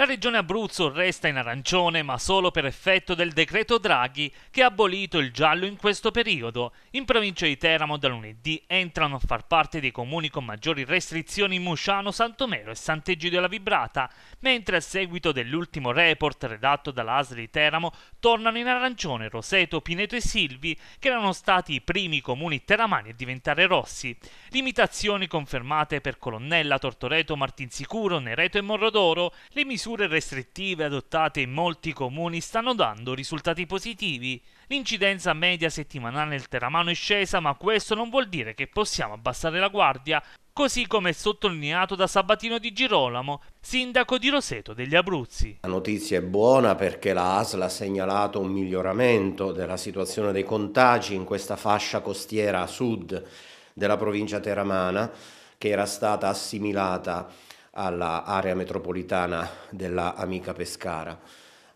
La regione Abruzzo resta in arancione ma solo per effetto del decreto Draghi che ha abolito il giallo in questo periodo. In provincia di Teramo da lunedì entrano a far parte dei comuni con maggiori restrizioni Musciano, Santomero e Sant'Egidio della Vibrata, mentre a seguito dell'ultimo report redatto dall'ASL di Teramo tornano in arancione Roseto, Pineto e Silvi che erano stati i primi comuni teramani a diventare rossi. Limitazioni confermate per Colonnella, Tortoreto, Martinsicuro, Nereto e Morrodoro, le misure misure restrittive adottate in molti comuni stanno dando risultati positivi. L'incidenza media settimanale nel Teramano è scesa, ma questo non vuol dire che possiamo abbassare la guardia, così come sottolineato da Sabatino Di Girolamo, sindaco di Roseto degli Abruzzi. La notizia è buona perché la ASL ha segnalato un miglioramento della situazione dei contagi in questa fascia costiera a sud della provincia teramana che era stata assimilata all'area metropolitana della amica Pescara.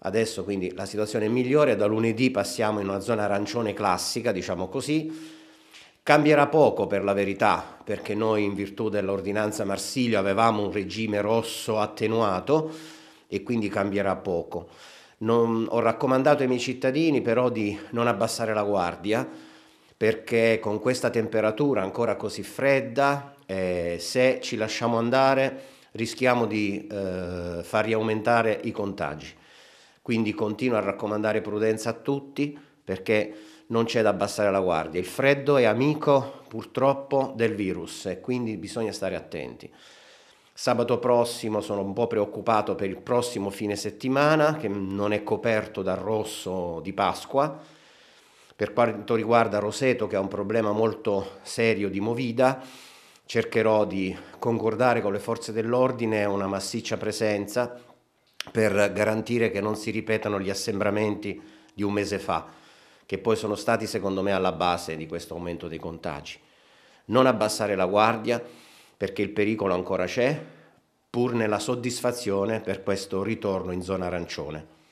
Adesso quindi la situazione è migliore, da lunedì passiamo in una zona arancione classica, diciamo così. Cambierà poco per la verità, perché noi in virtù dell'ordinanza Marsilio avevamo un regime rosso attenuato e quindi cambierà poco. Non, ho raccomandato ai miei cittadini però di non abbassare la guardia, perché con questa temperatura ancora così fredda, eh, se ci lasciamo andare rischiamo di eh, far riaumentare i contagi. Quindi continuo a raccomandare prudenza a tutti perché non c'è da abbassare la guardia. Il freddo è amico purtroppo del virus e quindi bisogna stare attenti. Sabato prossimo sono un po' preoccupato per il prossimo fine settimana che non è coperto dal rosso di Pasqua. Per quanto riguarda Roseto che ha un problema molto serio di movida, cercherò di concordare con le forze dell'ordine una massiccia presenza per garantire che non si ripetano gli assembramenti di un mese fa, che poi sono stati secondo me alla base di questo aumento dei contagi. Non abbassare la guardia perché il pericolo ancora c'è, pur nella soddisfazione per questo ritorno in zona arancione.